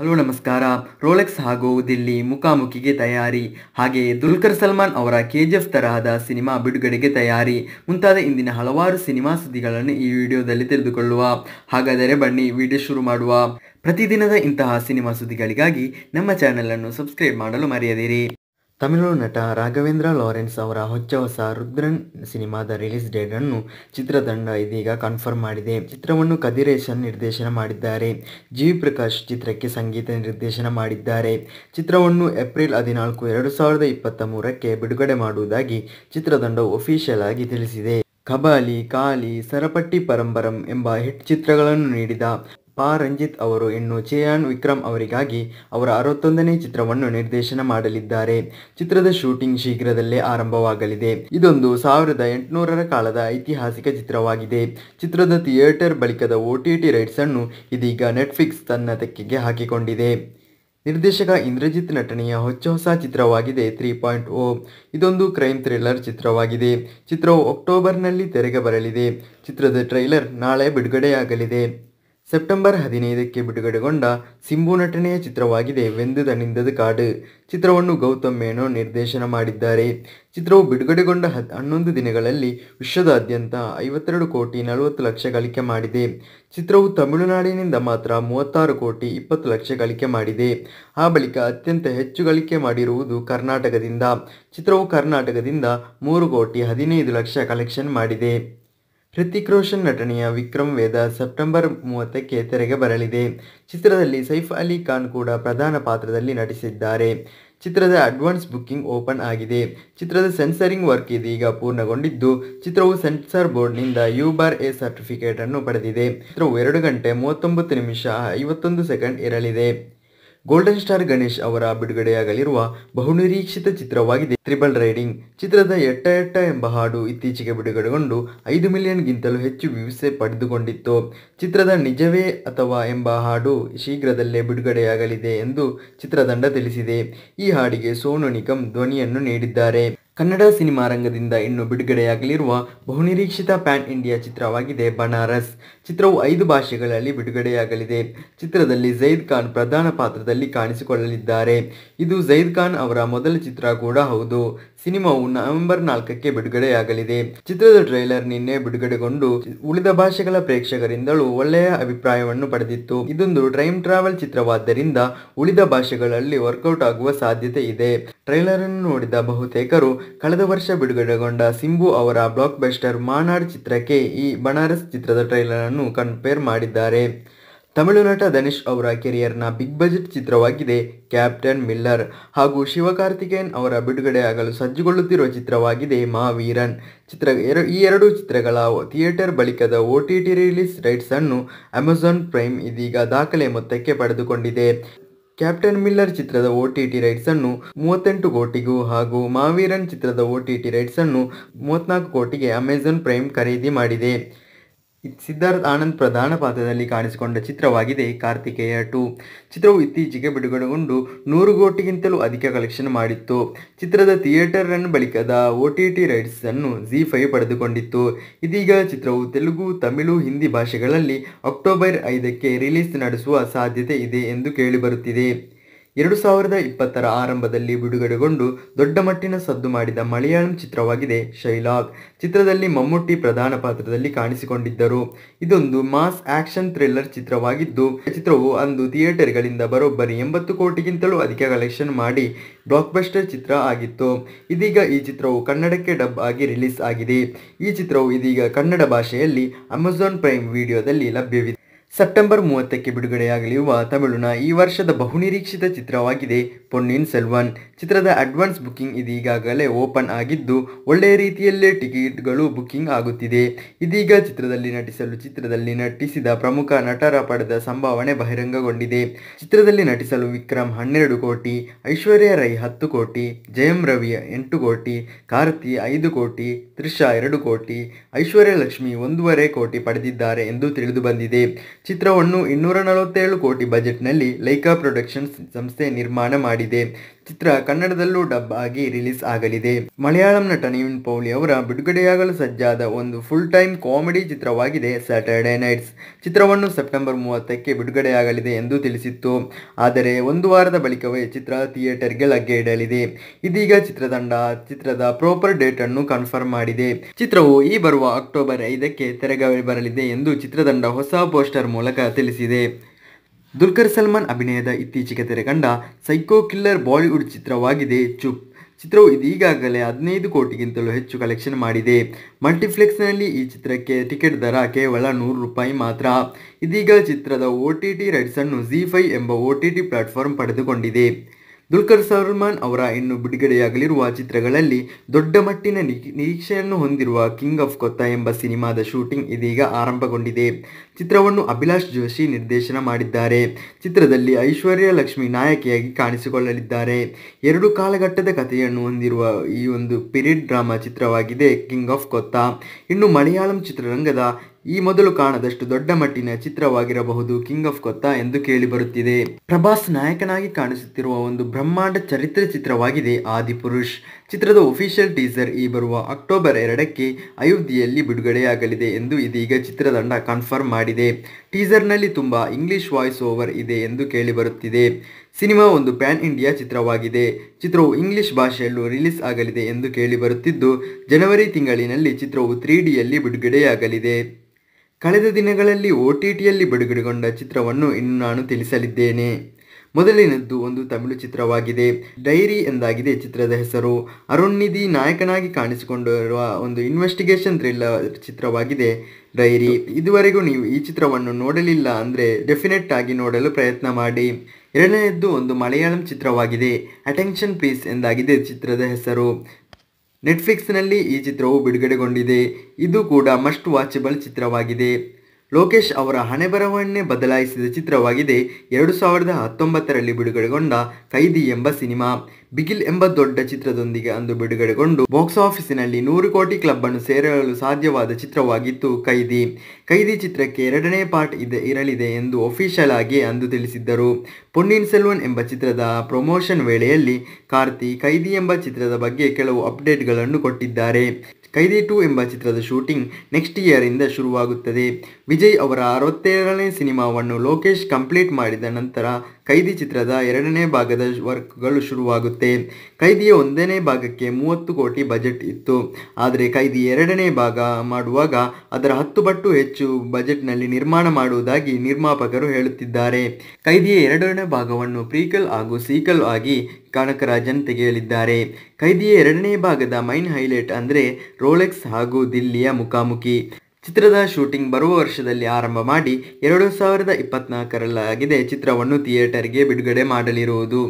hello ನಮಸ್ಕಾರ Rolex ಹಾಗೂ ದಿಲ್ಲಿ ಮುಖಾಮುಖಿಗೆ ತಯಾರಿ ಹಾಗೆಯೇ ದುಲ್ಕರ್ ಸಲ್ಮಾನ್ ಅವರ ಕೆ ಜಿ ಎಫ್ ತರಹದ ಸಿನಿಮಾ ಬಿಡುಗಡೆಗೆ ತಯಾರಿ ಮುಂತಾದ ಇಂದಿನ ಹಲವಾರು ಸಿನಿಮಾ ಸುದ್ದಿಗಳನ್ನು ಈ ವಿಡಿಯೋದಲ್ಲಿ ತಿಳಿದುಕೊಳ್ಳುವ ಹಾಗಾದರೆ ಬನ್ನಿ ವಿಡಿಯೋ ಶುರು ಮಾಡುವ ಪ್ರತಿದಿನದ ಇಂತಹ ಸಿನಿಮಾ ಸುದ್ದಿಗಳಿಗಾಗಿ ನಮ್ಮ ಚಾನೆಲ್ ಅನ್ನು ಸಬ್ಸ್ಕ್ರೈಬ್ ಮಾಡಲು ಮರೆಯದಿರಿ ತಮಿಳು ನಟ ರಾಘವೇಂದ್ರ ಲಾರೆನ್ಸ್ ಅವರ ಹೊಚ್ಚ ಹೊಸ ರುದ್ರನ್ ಸಿನಿಮಾದ ರಿಲೀಸ್ ಡೇಟ್ ಅನ್ನು ಚಿತ್ರತಂಡ ಇದೀಗ ಕನ್ಫರ್ಮ್ ಮಾಡಿದೆ ಚಿತ್ರವನ್ನು ಕದಿರೇಶನ್ ನಿರ್ದೇಶನ ಮಾಡಿದ್ದಾರೆ ಜಿ ಪ್ರಕಾಶ್ ಚಿತ್ರಕ್ಕೆ ಸಂಗೀತ ನಿರ್ದೇಶನ ಮಾಡಿದ್ದಾರೆ ಚಿತ್ರವನ್ನು ಏಪ್ರಿಲ್ ಹದಿನಾಲ್ಕು ಎರಡು ಸಾವಿರದ ಇಪ್ಪತ್ತ ಮೂರಕ್ಕೆ ಬಿಡುಗಡೆ ಮಾಡುವುದಾಗಿ ಚಿತ್ರತಂಡ ಒಫಿಷಿಯಲ್ ಆಗಿ ತಿಳಿಸಿದೆ ಕಬಾಲಿ ಕಾಲಿ ಸರಪಟ್ಟಿ ಪರಂಪರಂ ಎಂಬ ಹಿಟ್ ಚಿತ್ರಗಳನ್ನು ನೀಡಿದ ಆ ರಂಜಿತ್ ಅವರು ಇನ್ನು ಚೇಯಾನ್ ವಿಕ್ರಮ್ ಅವರಿಗಾಗಿ ಅವರ ಅರವತ್ತೊಂದನೇ ಚಿತ್ರವನ್ನು ನಿರ್ದೇಶನ ಮಾಡಲಿದ್ದಾರೆ ಚಿತ್ರದ ಶೂಟಿಂಗ್ ಶೀಘ್ರದಲ್ಲೇ ಆರಂಭವಾಗಲಿದೆ ಇದೊಂದು ಸಾವಿರದ ಎಂಟುನೂರರ ಕಾಲದ ಐತಿಹಾಸಿಕ ಚಿತ್ರವಾಗಿದೆ ಚಿತ್ರದ ಥಿಯೇಟರ್ ಬಳಿಕದ ಓಟಿಟಿ ರೈಟ್ಸ್ ಅನ್ನು ಇದೀಗ ನೆಟ್ಫ್ಲಿಕ್ಸ್ ತನ್ನ ತೆಕ್ಕೆಗೆ ಹಾಕಿಕೊಂಡಿದೆ ನಿರ್ದೇಶಕ ಇಂದ್ರಜಿತ್ ನಟನೆಯ ಹೊಚ್ಚ ಹೊಸ ಚಿತ್ರವಾಗಿದೆ ತ್ರೀ ಪಾಯಿಂಟ್ ಓ ಇದೊಂದು ಕ್ರೈಮ್ ಥ್ರಿಲ್ಲರ್ ಚಿತ್ರವಾಗಿದೆ ಚಿತ್ರವು ಅಕ್ಟೋಬರ್ನಲ್ಲಿ ತೆರೆಗೆ ಬರಲಿದೆ ಚಿತ್ರದ ಟ್ರೈಲರ್ ನಾಳೆ ಬಿಡುಗಡೆಯಾಗಲಿದೆ ಸೆಪ್ಟೆಂಬರ್ ಹದಿನೈದಕ್ಕೆ ಬಿಡುಗಡೆಗೊಂಡ ಸಿಂಬು ನಟನೆಯ ಚಿತ್ರವಾಗಿದೆ ವೆಂದು ದಣಿಂದದ ಕಾಡು ಚಿತ್ರವನ್ನು ಗೌತಮ್ ಮೇನೋ ನಿರ್ದೇಶನ ಮಾಡಿದ್ದಾರೆ ಚಿತ್ರವು ಬಿಡುಗಡೆಗೊಂಡ ಹ ಹನ್ನೊಂದು ದಿನಗಳಲ್ಲಿ ವಿಶ್ವದಾದ್ಯಂತ ಐವತ್ತೆರಡು ಕೋಟಿ ನಲವತ್ತು ಲಕ್ಷ ಗಳಿಕೆ ಮಾಡಿದೆ ಚಿತ್ರವು ತಮಿಳುನಾಡಿನಿಂದ ಮಾತ್ರ ಮೂವತ್ತಾರು ಕೋಟಿ ಇಪ್ಪತ್ತು ಲಕ್ಷ ಗಳಿಕೆ ಮಾಡಿದೆ ಆ ಬಳಿಕ ಅತ್ಯಂತ ಹೆಚ್ಚು ಗಳಿಕೆ ಮಾಡಿರುವುದು ಕರ್ನಾಟಕದಿಂದ ಚಿತ್ರವು ಕರ್ನಾಟಕದಿಂದ ಮೂರು ಕೋಟಿ ಹದಿನೈದು ಲಕ್ಷ ಕಲೆಕ್ಷನ್ ಮಾಡಿದೆ ಹೃತಿಕ್ ರೋಷನ್ ನಟನೆಯ ವಿಕ್ರಮ್ ವೇದ ಸೆಪ್ಟೆಂಬರ್ ಮೂವತ್ತಕ್ಕೆ ತೆರೆಗೆ ಬರಲಿದೆ ಚಿತ್ರದಲ್ಲಿ ಸೈಫ್ ಅಲಿ ಖಾನ್ ಕೂಡ ಪ್ರಧಾನ ಪಾತ್ರದಲ್ಲಿ ನಟಿಸಿದ್ದಾರೆ ಚಿತ್ರದ ಅಡ್ವಾನ್ಸ್ ಬುಕ್ಕಿಂಗ್ ಓಪನ್ ಆಗಿದೆ ಚಿತ್ರದ ಸೆನ್ಸರಿಂಗ್ ವರ್ಕ್ ಇದೀಗ ಪೂರ್ಣಗೊಂಡಿದ್ದು ಚಿತ್ರವು ಸೆನ್ಸರ್ ಬೋರ್ಡ್ನಿಂದ ಯು ಬಾರ್ ಎ ಸರ್ಟಿಫಿಕೇಟ್ ಅನ್ನು ಪಡೆದಿದೆ ಚಿತ್ರವು ಎರಡು ಗಂಟೆ ಮೂವತ್ತೊಂಬತ್ತು ನಿಮಿಷ ಐವತ್ತೊಂದು ಸೆಕೆಂಡ್ ಇರಲಿದೆ ಗೋಲ್ಡನ್ ಸ್ಟಾರ್ ಗಣೇಶ್ ಅವರ ಬಿಡುಗಡೆಯಾಗಲಿರುವ ಬಹುನಿರೀಕ್ಷಿತ ಚಿತ್ರವಾಗಿದೆ ತ್ರಿಬಲ್ ರೈಡಿಂಗ್ ಚಿತ್ರದ ಎಟ್ಟ ಎಟ್ಟ ಎಂಬ ಹಾಡು ಇತ್ತೀಚೆಗೆ ಬಿಡುಗಡೆಗೊಂಡು ಐದು ಮಿಲಿಯನ್ಗಿಂತಲೂ ಹೆಚ್ಚು ವ್ಯವಸ್ಥೆ ಪಡೆದುಕೊಂಡಿತ್ತು ಚಿತ್ರದ ನಿಜವೇ ಅಥವಾ ಎಂಬ ಹಾಡು ಶೀಘ್ರದಲ್ಲೇ ಬಿಡುಗಡೆಯಾಗಲಿದೆ ಎಂದು ಚಿತ್ರತಂಡ ತಿಳಿಸಿದೆ ಈ ಹಾಡಿಗೆ ಸೋನು ನಿಗಮ್ ಧ್ವನಿಯನ್ನು ನೀಡಿದ್ದಾರೆ ಕನ್ನಡ ಸಿನಿಮಾ ರಂಗದಿಂದ ಇನ್ನು ಬಿಡುಗಡೆಯಾಗಲಿರುವ ಬಹುನಿರೀಕ್ಷಿತ ಪ್ಯಾನ್ ಇಂಡಿಯಾ ಚಿತ್ರವಾಗಿದೆ ಬನಾರಸ್ ಚಿತ್ರವು ಐದು ಭಾಷೆಗಳಲ್ಲಿ ಬಿಡುಗಡೆಯಾಗಲಿದೆ ಚಿತ್ರದಲ್ಲಿ ಜೈದ್ ಖಾನ್ ಪ್ರಧಾನ ಪಾತ್ರದಲ್ಲಿ ಕಾಣಿಸಿಕೊಳ್ಳಲಿದ್ದಾರೆ ಇದು ಜೈದ್ ಖಾನ್ ಅವರ ಮೊದಲ ಚಿತ್ರ ಕೂಡ ಹೌದು ಸಿನಿಮಾವು ನವೆಂಬರ್ ನಾಲ್ಕಕ್ಕೆ ಬಿಡುಗಡೆಯಾಗಲಿದೆ ಚಿತ್ರದ ಟ್ರೈಲರ್ ನಿನ್ನೆ ಬಿಡುಗಡೆಗೊಂಡು ಉಳಿದ ಭಾಷೆಗಳ ಪ್ರೇಕ್ಷಕರಿಂದಲೂ ಒಳ್ಳೆಯ ಅಭಿಪ್ರಾಯವನ್ನು ಪಡೆದಿತ್ತು ಇದೊಂದು ಟ್ರೈಮ್ ಟ್ರಾವೆಲ್ ಚಿತ್ರವಾದ್ದರಿಂದ ಉಳಿದ ಭಾಷೆಗಳಲ್ಲಿ ವರ್ಕೌಟ್ ಆಗುವ ಸಾಧ್ಯತೆ ಇದೆ ಟ್ರೈಲರ್ ಅನ್ನು ನೋಡಿದ ಬಹುತೇಕರು ಕಳೆದ ವರ್ಷ ಬಿಡುಗಡೆಗೊಂಡ ಸಿಂಬು ಅವರ ಬ್ಲಾಕ್ ಬಸ್ಟರ್ ಮಾನಾಡ್ ಚಿತ್ರಕ್ಕೆ ಈ ಬನಾರಸ್ ಚಿತ್ರದ ಟ್ರೈಲರ್ ಅನ್ನು ಚಿತ್ರವನ್ನು ಮಾಡಿದ್ದಾರೆ ತಮಿಳು ನಟ ಅವರ ಅವರ ಕೆರಿಯರ್ನ ಬಿಗ್ ಬಜೆಟ್ ಚಿತ್ರವಾಗಿದೆ ಕ್ಯಾಪ್ಟನ್ ಮಿಲ್ಲರ್ ಹಾಗೂ ಶಿವಕಾರ್ತಿಕೇಯನ್ ಅವರ ಬಿಡುಗಡೆಯಾಗಲು ಸಜ್ಜುಗೊಳ್ಳುತ್ತಿರುವ ಚಿತ್ರವಾಗಿದೆ ಮಹಾವೀರನ್ ಚಿತ್ರ ಈ ಎರಡು ಚಿತ್ರಗಳ ಥಿಯೇಟರ್ ಬಳಿಕದ ಒ ಟಿ ಟಿ ರಿಲೀಸ್ ಅನ್ನು ಅಮೆಜಾನ್ ಪ್ರೈಮ್ ಇದೀಗ ದಾಖಲೆ ಮೊತ್ತಕ್ಕೆ ಪಡೆದುಕೊಂಡಿದೆ ಕ್ಯಾಪ್ಟನ್ ಮಿಲ್ಲರ್ ಚಿತ್ರದ ಒ ಟಿ ಟಿ ಅನ್ನು ಮೂವತ್ತೆಂಟು ಕೋಟಿಗೂ ಹಾಗೂ ಮಹಾವೀರನ್ ಚಿತ್ರದ ಒ ಟಿ ಟಿ ಅನ್ನು ಮೂವತ್ತ್ನಾಲ್ಕು ಕೋಟಿಗೆ ಅಮೆಜಾನ್ ಪ್ರೈಮ್ ಖರೀದಿ ಮಾಡಿದೆ ಸಿದ್ಧಾರ್ಥ್ ಆನಂದ್ ಪ್ರಧಾನ ಪಾತ್ರದಲ್ಲಿ ಕಾಣಿಸಿಕೊಂಡ ಚಿತ್ರವಾಗಿದೆ ಕಾರ್ತಿಕೇಯ ಟು ಚಿತ್ರವು ಇತ್ತೀಚೆಗೆ ಬಿಡುಗಡೆಗೊಂಡು ನೂರು ಕೋಟಿಗಿಂತಲೂ ಅಧಿಕ ಕಲೆಕ್ಷನ್ ಮಾಡಿತ್ತು ಚಿತ್ರದ ಥಿಯೇಟರ್ ರನ್ ಬಳಿಕದ ಒ ಟಿ ಟಿ ರೈಟ್ಸ್ ಅನ್ನು ಜಿ ಫೈವ್ ಪಡೆದುಕೊಂಡಿತ್ತು ಇದೀಗ ಚಿತ್ರವು ತೆಲುಗು ತಮಿಳು ಹಿಂದಿ ಭಾಷೆಗಳಲ್ಲಿ ಅಕ್ಟೋಬರ್ ಐದಕ್ಕೆ ರಿಲೀಸ್ ನಡೆಸುವ ಸಾಧ್ಯತೆ ಇದೆ ಎಂದು ಕೇಳಿಬರುತ್ತಿದೆ ಎರಡು ಸಾವಿರದ ಇಪ್ಪತ್ತರ ಆರಂಭದಲ್ಲಿ ಬಿಡುಗಡೆಗೊಂಡು ದೊಡ್ಡ ಮಟ್ಟಿನ ಸದ್ದು ಮಾಡಿದ ಮಲಯಾಳಂ ಚಿತ್ರವಾಗಿದೆ ಶೈಲಾಗ್ ಚಿತ್ರದಲ್ಲಿ ಮಮ್ಮೂಟಿ ಪ್ರಧಾನ ಪಾತ್ರದಲ್ಲಿ ಕಾಣಿಸಿಕೊಂಡಿದ್ದರು ಇದೊಂದು ಮಾಸ್ ಆಕ್ಷನ್ ಥ್ರಿಲ್ಲರ್ ಚಿತ್ರವಾಗಿದ್ದು ಚಿತ್ರವು ಅಂದು ಥಿಯೇಟರ್ಗಳಿಂದ ಬರೋಬ್ಬರಿ ಎಂಬತ್ತು ಕೋಟಿಗಿಂತಲೂ ಅಧಿಕ ಕಲೆಕ್ಷನ್ ಮಾಡಿ ಬ್ಲಾಕ್ಬಸ್ಟರ್ ಚಿತ್ರ ಆಗಿತ್ತು ಇದೀಗ ಈ ಚಿತ್ರವು ಕನ್ನಡಕ್ಕೆ ಡಬ್ ಆಗಿ ರಿಲೀಸ್ ಆಗಿದೆ ಈ ಚಿತ್ರವು ಇದೀಗ ಕನ್ನಡ ಭಾಷೆಯಲ್ಲಿ ಅಮೆಜಾನ್ ಪ್ರೈಮ್ ವಿಡಿಯೋದಲ್ಲಿ ಲಭ್ಯವಿದೆ ಸೆಪ್ಟೆಂಬರ್ ಮೂವತ್ತಕ್ಕೆ ಬಿಡುಗಡೆಯಾಗಲಿರುವ ತಮಿಳುನ ಈ ವರ್ಷದ ಬಹುನಿರೀಕ್ಷಿತ ಚಿತ್ರವಾಗಿದೆ ಪೊನ್ನಿನ್ ಸೆಲ್ವನ್ ಚಿತ್ರದ ಅಡ್ವಾನ್ಸ್ ಬುಕ್ಕಿಂಗ್ ಇದೀಗಾಗಲೇ ಓಪನ್ ಆಗಿದ್ದು ಒಳ್ಳೆಯ ರೀತಿಯಲ್ಲೇ ಟಿಕೆಟ್ಗಳು ಬುಕ್ಕಿಂಗ್ ಆಗುತ್ತಿದೆ ಇದೀಗ ಚಿತ್ರದಲ್ಲಿ ನಟಿಸಲು ಚಿತ್ರದಲ್ಲಿ ನಟಿಸಿದ ಪ್ರಮುಖ ನಟರ ಪಡೆದ ಸಂಭಾವನೆ ಬಹಿರಂಗಗೊಂಡಿದೆ ಚಿತ್ರದಲ್ಲಿ ನಟಿಸಲು ವಿಕ್ರಮ್ ಹನ್ನೆರಡು ಕೋಟಿ ಐಶ್ವರ್ಯ ರೈ ಹತ್ತು ಕೋಟಿ ಜಯಂ ರವಿ ಎಂಟು ಕೋಟಿ ಕಾರ್ತಿ ಐದು ಕೋಟಿ ತ್ರಿಷಾ ಎರಡು ಕೋಟಿ ಐಶ್ವರ್ಯ ಲಕ್ಷ್ಮಿ ಒಂದೂವರೆ ಕೋಟಿ ಪಡೆದಿದ್ದಾರೆ ಎಂದು ತಿಳಿದು ಬಂದಿದೆ ಚಿತ್ರವನ್ನು ಇನ್ನೂರ ನಲವತ್ತೇಳು ಕೋಟಿ ಬಜೆಟ್ನಲ್ಲಿ ಲೈಕಾ ಪ್ರೊಡಕ್ಷನ್ಸ್ ಸಂಸ್ಥೆ ನಿರ್ಮಾಣ ಮಾಡಿದೆ ಚಿತ್ರ ಕನ್ನಡದಲ್ಲೂ ಡಬ್ ಆಗಿ ರಿಲೀಸ್ ಆಗಲಿದೆ ಮಲಯಾಳಂ ನಟ ನಿವಿನ್ ಪೌಲಿ ಅವರ ಬಿಡುಗಡೆಯಾಗಲು ಸಜ್ಜಾದ ಒಂದು ಫುಲ್ ಟೈಮ್ ಕಾಮಿಡಿ ಚಿತ್ರವಾಗಿದೆ ಸ್ಯಾಟರ್ಡೆ ನೈಟ್ಸ್ ಚಿತ್ರವನ್ನು ಸೆಪ್ಟೆಂಬರ್ ಮೂವತ್ತಕ್ಕೆ ಬಿಡುಗಡೆಯಾಗಲಿದೆ ಎಂದು ತಿಳಿಸಿತ್ತು ಆದರೆ ಒಂದು ವಾರದ ಬಳಿಕವೇ ಚಿತ್ರ ಥಿಯೇಟರ್ಗೆ ಲಗ್ಗೆ ಇಡಲಿದೆ ಇದೀಗ ಚಿತ್ರತಂಡ ಚಿತ್ರದ ಪ್ರಾಪರ್ ಡೇಟ್ ಅನ್ನು ಕನ್ಫರ್ಮ್ ಮಾಡಿದೆ ಚಿತ್ರವು ಈ ಬರುವ ಅಕ್ಟೋಬರ್ ಐದಕ್ಕೆ ತೆರೆಗೆ ಬರಲಿದೆ ಎಂದು ಚಿತ್ರತಂಡ ಹೊಸ ಪೋಸ್ಟರ್ ಮೂಲಕ ತಿಳಿಸಿದೆ ದುಲ್ಕರ್ ಸಲ್ಮಾನ್ ಅಭಿನಯದ ಇತ್ತೀಚೆಗೆ ತೆರೆಕಂಡ ಸೈಕೋ ಕಿಲ್ಲರ್ ಬಾಲಿವುಡ್ ಚಿತ್ರವಾಗಿದೆ ಚುಪ್ ಚಿತ್ರವು ಇದೀಗಾಗಲೇ ಹದಿನೈದು ಕೋಟಿಗಿಂತಲೂ ಹೆಚ್ಚು ಕಲೆಕ್ಷನ್ ಮಾಡಿದೆ ಮಲ್ಟಿಪ್ಲೆಕ್ಸ್ನಲ್ಲಿ ಈ ಚಿತ್ರಕ್ಕೆ ಟಿಕೆಟ್ ದರ ಕೇವಲ ನೂರು ರೂಪಾಯಿ ಮಾತ್ರ ಇದೀಗ ಚಿತ್ರದ ಒ ಟಿ ಟಿ ರೈಟ್ಸನ್ನು ಜಿ ಎಂಬ ಒ ಟಿ ಪ್ಲಾಟ್ಫಾರ್ಮ್ ಪಡೆದುಕೊಂಡಿದೆ ದುಲ್ಕರ್ ಸಲ್ಮಾನ್ ಅವರ ಇನ್ನು ಬಿಡುಗಡೆಯಾಗಲಿರುವ ಚಿತ್ರಗಳಲ್ಲಿ ದೊಡ್ಡ ಮಟ್ಟಿನ ನಿರೀಕ್ಷೆಯನ್ನು ಹೊಂದಿರುವ ಕಿಂಗ್ ಆಫ್ ಕೊತ್ತ ಎಂಬ ಸಿನಿಮಾದ ಶೂಟಿಂಗ್ ಇದೀಗ ಆರಂಭಗೊಂಡಿದೆ ಚಿತ್ರವನ್ನು ಅಭಿಲಾಷ್ ಜೋಶಿ ನಿರ್ದೇಶನ ಮಾಡಿದ್ದಾರೆ ಚಿತ್ರದಲ್ಲಿ ಐಶ್ವರ್ಯ ಲಕ್ಷ್ಮಿ ನಾಯಕಿಯಾಗಿ ಕಾಣಿಸಿಕೊಳ್ಳಲಿದ್ದಾರೆ ಎರಡು ಕಾಲಘಟ್ಟದ ಕಥೆಯನ್ನು ಹೊಂದಿರುವ ಈ ಒಂದು ಪಿರಿಯಡ್ ಡ್ರಾಮಾ ಚಿತ್ರವಾಗಿದೆ ಕಿಂಗ್ ಆಫ್ ಕೊತ್ತ ಇನ್ನು ಮಲಯಾಳಂ ಚಿತ್ರರಂಗದ ಈ ಮೊದಲು ಕಾಣದಷ್ಟು ದೊಡ್ಡ ಮಟ್ಟಿನ ಚಿತ್ರವಾಗಿರಬಹುದು ಕಿಂಗ್ ಆಫ್ ಕೊತ್ತಾ ಎಂದು ಕೇಳಿಬರುತ್ತಿದೆ ಪ್ರಭಾಸ್ ನಾಯಕನಾಗಿ ಕಾಣಿಸುತ್ತಿರುವ ಒಂದು ಬ್ರಹ್ಮಾಂಡ ಚರಿತ್ರೆ ಚಿತ್ರವಾಗಿದೆ ಆದಿಪುರುಷ್ ಚಿತ್ರದ ಒಫಿಷಿಯಲ್ ಟೀಸರ್ ಈ ಬರುವ ಅಕ್ಟೋಬರ್ ಎರಡಕ್ಕೆ ಅಯೋಧ್ಯೆಯಲ್ಲಿ ಬಿಡುಗಡೆಯಾಗಲಿದೆ ಎಂದು ಇದೀಗ ಚಿತ್ರತಂಡ ಕನ್ಫರ್ಮ್ ಮಾಡಿದೆ ಟೀಸರ್ನಲ್ಲಿ ತುಂಬಾ ಇಂಗ್ಲಿಷ್ ವಾಯ್ಸ್ ಓವರ್ ಇದೆ ಎಂದು ಕೇಳಿಬರುತ್ತಿದೆ ಸಿನಿಮಾ ಒಂದು ಪ್ಯಾನ್ ಇಂಡಿಯಾ ಚಿತ್ರವಾಗಿದೆ ಚಿತ್ರವು ಇಂಗ್ಲಿಷ್ ಭಾಷೆಯಲ್ಲೂ ರಿಲೀಸ್ ಆಗಲಿದೆ ಎಂದು ಕೇಳಿಬರುತ್ತಿದ್ದು ಜನವರಿ ತಿಂಗಳಿನಲ್ಲಿ ಚಿತ್ರವು ತ್ರೀ ಬಿಡುಗಡೆಯಾಗಲಿದೆ ಕಳೆದ ದಿನಗಳಲ್ಲಿ ಒ ಟಿ ಟಿಯಲ್ಲಿ ಬಿಡುಗಡೆಗೊಂಡ ಚಿತ್ರವನ್ನು ಇನ್ನು ನಾನು ತಿಳಿಸಲಿದ್ದೇನೆ ಮೊದಲಿನದ್ದು ಒಂದು ತಮಿಳು ಚಿತ್ರವಾಗಿದೆ ಡೈರಿ ಎಂದಾಗಿದೆ ಚಿತ್ರದ ಹೆಸರು ಅರುಣ್ ನಿಧಿ ನಾಯಕನಾಗಿ ಕಾಣಿಸಿಕೊಂಡಿರುವ ಒಂದು ಇನ್ವೆಸ್ಟಿಗೇಷನ್ ಥ್ರಿಲ್ಲರ್ ಚಿತ್ರವಾಗಿದೆ ಡೈರಿ ಇದುವರೆಗೂ ನೀವು ಈ ಚಿತ್ರವನ್ನು ನೋಡಲಿಲ್ಲ ಅಂದರೆ ಡೆಫಿನೆಟ್ ಆಗಿ ನೋಡಲು ಪ್ರಯತ್ನ ಮಾಡಿ ಎರಡನೆಯದ್ದು ಒಂದು ಮಲಯಾಳಂ ಚಿತ್ರವಾಗಿದೆ ಅಟೆನ್ಷನ್ ಪ್ಲೀಸ್ ಎಂದಾಗಿದೆ ಚಿತ್ರದ ಹೆಸರು ನೆಟ್ಫ್ಲಿಕ್ಸ್ನಲ್ಲಿ ಈ ಚಿತ್ರವು ಬಿಡುಗಡೆಗೊಂಡಿದೆ ಇದು ಕೂಡ ಮಸ್ಟ್ ವಾಚಬಲ್ ಚಿತ್ರವಾಗಿದೆ ಲೋಕೇಶ್ ಅವರ ಹಣೆಬರವನ್ನೇ ಬದಲಾಯಿಸಿದ ಚಿತ್ರವಾಗಿದೆ ಎರಡು ಸಾವಿರದ ಹತ್ತೊಂಬತ್ತರಲ್ಲಿ ಬಿಡುಗಡೆಗೊಂಡ ಕೈದಿ ಎಂಬ ಸಿನಿಮಾ ಬಿಗಿಲ್ ಎಂಬ ದೊಡ್ಡ ಚಿತ್ರದೊಂದಿಗೆ ಅಂದು ಬಿಡುಗಡೆಗೊಂಡು ಬಾಕ್ಸ್ ಆಫೀಸಿನಲ್ಲಿ ನೂರು ಕೋಟಿ ಕ್ಲಬ್ ಅನ್ನು ಸೇರಲು ಸಾಧ್ಯವಾದ ಚಿತ್ರವಾಗಿತ್ತು ಕೈದಿ ಕೈದಿ ಚಿತ್ರಕ್ಕೆ ಎರಡನೇ ಪಾರ್ಟ್ ಇದೆ ಇರಲಿದೆ ಎಂದು ಅಫಿಷಿಯಲ್ ಆಗಿ ಅಂದು ತಿಳಿಸಿದ್ದರು ಪೊನ್ನಿನ್ ಸೆಲ್ವನ್ ಎಂಬ ಚಿತ್ರದ ಪ್ರಮೋಷನ್ ವೇಳೆಯಲ್ಲಿ ಕಾರ್ತಿ ಕೈದಿ ಎಂಬ ಚಿತ್ರದ ಬಗ್ಗೆ ಕೆಲವು ಅಪ್ಡೇಟ್ಗಳನ್ನು ಕೊಟ್ಟಿದ್ದಾರೆ ಕೈದಿ ಟು ಎಂಬ ಚಿತ್ರದ ಶೂಟಿಂಗ್ ನೆಕ್ಸ್ಟ್ ಇಯರ್ ಇಂದ ಶುರುವಾಗುತ್ತದೆ ವಿಜಯ್ ಅವರ ಅರವತ್ತೇಳನೇ ಸಿನಿಮಾವನ್ನು ಲೋಕೇಶ್ ಕಂಪ್ಲೀಟ್ ಮಾಡಿದ ನಂತರ ಕೈದಿ ಚಿತ್ರದ ಎರಡನೇ ಭಾಗದ ವರ್ಕ್ಗಳು ಶುರುವಾಗುತ್ತೆ ಕೈದಿಯ ಒಂದನೇ ಭಾಗಕ್ಕೆ ಮೂವತ್ತು ಕೋಟಿ ಬಜೆಟ್ ಇತ್ತು ಆದರೆ ಕೈದಿ ಎರಡನೇ ಭಾಗ ಮಾಡುವಾಗ ಅದರ ಹತ್ತು ಪಟ್ಟು ಹೆಚ್ಚು ಬಜೆಟ್ನಲ್ಲಿ ನಿರ್ಮಾಣ ಮಾಡುವುದಾಗಿ ನಿರ್ಮಾಪಕರು ಹೇಳುತ್ತಿದ್ದಾರೆ ಕೈದಿಯ ಎರಡನೇ ಭಾಗವನ್ನು ಪ್ರೀಕಲ್ ಹಾಗೂ ಸೀಕಲ್ ಆಗಿ ಕನಕರಾಜನ್ ತೆಗೆಯಲಿದ್ದಾರೆ ಕೈದಿಯ ಎರಡನೇ ಭಾಗದ ಮೈನ್ ಹೈಲೈಟ್ ಅಂದರೆ ರೋಲೆಕ್ಸ್ ಹಾಗೂ ದಿಲ್ಲಿಯ ಮುಖಾಮುಖಿ ಚಿತ್ರದ ಶೂಟಿಂಗ್ ಬರುವ ವರ್ಷದಲ್ಲಿ ಆರಂಭ ಮಾಡಿ ಎರಡು ಸಾವಿರದ ಇಪ್ಪತ್ನಾಲ್ಕರಲ್ಲಾಗಿದೆ ಚಿತ್ರವನ್ನು ಥಿಯೇಟರ್ಗೆ ಬಿಡುಗಡೆ ಮಾಡಲಿರುವುದು